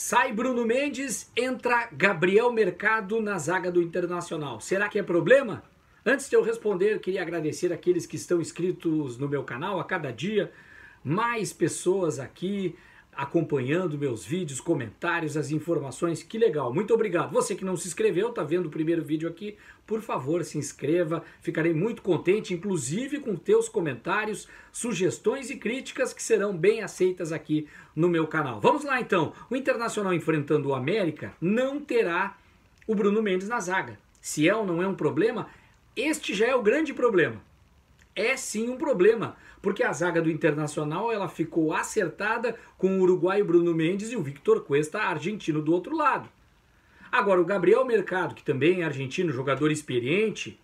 Sai Bruno Mendes, entra Gabriel Mercado na zaga do Internacional. Será que é problema? Antes de eu responder, queria agradecer aqueles que estão inscritos no meu canal a cada dia, mais pessoas aqui, acompanhando meus vídeos, comentários, as informações. Que legal, muito obrigado. Você que não se inscreveu, está vendo o primeiro vídeo aqui, por favor, se inscreva. Ficarei muito contente, inclusive com teus comentários, sugestões e críticas que serão bem aceitas aqui no meu canal. Vamos lá então. O Internacional enfrentando o América não terá o Bruno Mendes na zaga. Se é ou não é um problema, este já é o grande problema é sim um problema, porque a zaga do Internacional ela ficou acertada com o uruguaio Bruno Mendes e o Victor Cuesta, argentino, do outro lado. Agora, o Gabriel Mercado, que também é argentino, jogador experiente,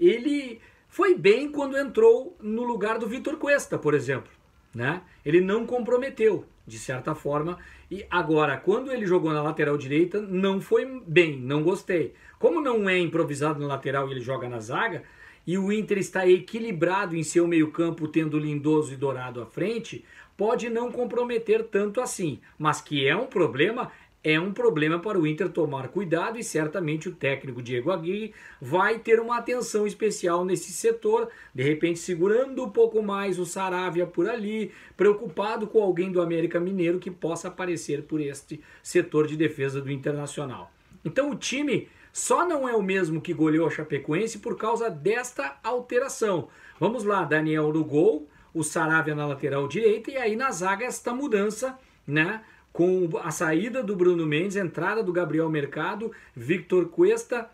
ele foi bem quando entrou no lugar do Victor Cuesta, por exemplo. Né? Ele não comprometeu, de certa forma. E agora, quando ele jogou na lateral direita, não foi bem, não gostei. Como não é improvisado na lateral e ele joga na zaga, e o Inter está equilibrado em seu meio-campo, tendo Lindoso e Dourado à frente, pode não comprometer tanto assim. Mas que é um problema, é um problema para o Inter tomar cuidado e certamente o técnico Diego Aguirre vai ter uma atenção especial nesse setor, de repente segurando um pouco mais o Saravia por ali, preocupado com alguém do América Mineiro que possa aparecer por este setor de defesa do Internacional. Então o time só não é o mesmo que goleou a Chapecoense por causa desta alteração. Vamos lá, Daniel no gol, o Saravia na lateral direita e aí na zaga esta mudança, né? Com a saída do Bruno Mendes, entrada do Gabriel Mercado, Victor Cuesta,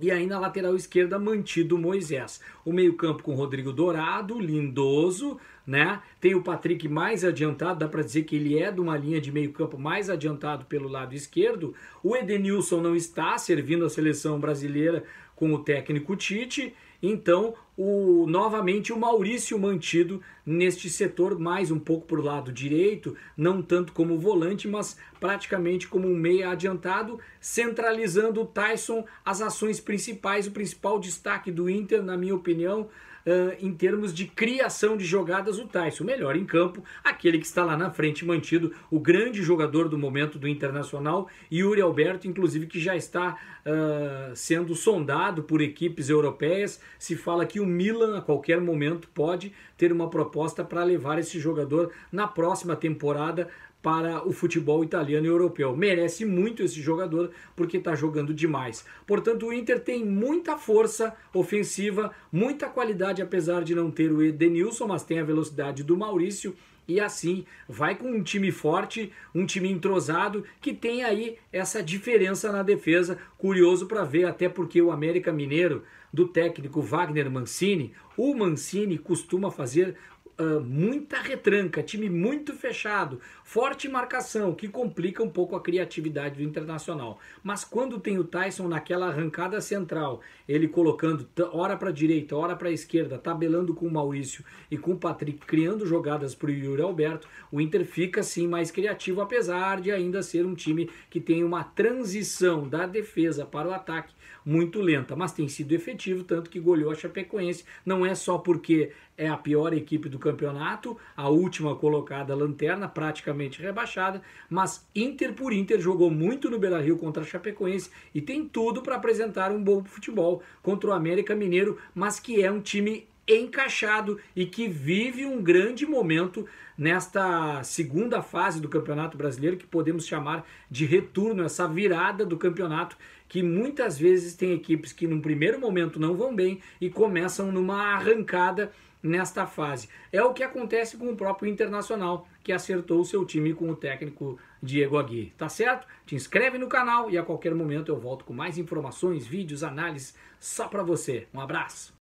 e aí na lateral esquerda mantido o Moisés. O meio-campo com Rodrigo Dourado, Lindoso, né? Tem o Patrick mais adiantado, dá para dizer que ele é de uma linha de meio-campo mais adiantado pelo lado esquerdo. O Edenilson não está servindo a seleção brasileira com o técnico Tite. Então, o, novamente o Maurício mantido neste setor, mais um pouco por lado direito, não tanto como volante, mas praticamente como um meia adiantado, centralizando o Tyson as ações principais, o principal destaque do Inter, na minha opinião, uh, em termos de criação de jogadas, o Tyson. O melhor em campo, aquele que está lá na frente, mantido, o grande jogador do momento do Internacional, Yuri Alberto, inclusive, que já está uh, sendo sondado por equipes europeias. Se fala que o Milan, a qualquer momento, pode ter uma proposta para levar esse jogador na próxima temporada para o futebol italiano e europeu. Merece muito esse jogador porque está jogando demais. Portanto, o Inter tem muita força ofensiva, muita qualidade, apesar de não ter o Edenilson, mas tem a velocidade do Maurício. E assim, vai com um time forte, um time entrosado, que tem aí essa diferença na defesa. Curioso para ver, até porque o América Mineiro, do técnico Wagner Mancini, o Mancini costuma fazer uh, muita retranca, time muito fechado, forte marcação, que complica um pouco a criatividade do Internacional. Mas quando tem o Tyson naquela arrancada central, ele colocando hora para direita, hora para esquerda, tabelando com o Maurício e com o Patrick, criando jogadas para o Yuri Alberto, o Inter fica sim mais criativo, apesar de ainda ser um time que tem uma transição da defesa para o ataque muito lenta, mas tem sido efetivo, tanto que goleou a Chapecoense, não é só porque é a pior equipe do campeonato, a última colocada lanterna, praticamente rebaixada, mas Inter por Inter jogou muito no Beira-Rio contra a Chapecoense e tem tudo para apresentar um bom futebol contra o América Mineiro, mas que é um time encaixado e que vive um grande momento nesta segunda fase do Campeonato Brasileiro, que podemos chamar de retorno, essa virada do campeonato, que muitas vezes tem equipes que num primeiro momento não vão bem e começam numa arrancada nesta fase. É o que acontece com o próprio Internacional, que acertou o seu time com o técnico Diego Aguirre. Tá certo? Te inscreve no canal e a qualquer momento eu volto com mais informações, vídeos, análises só para você. Um abraço.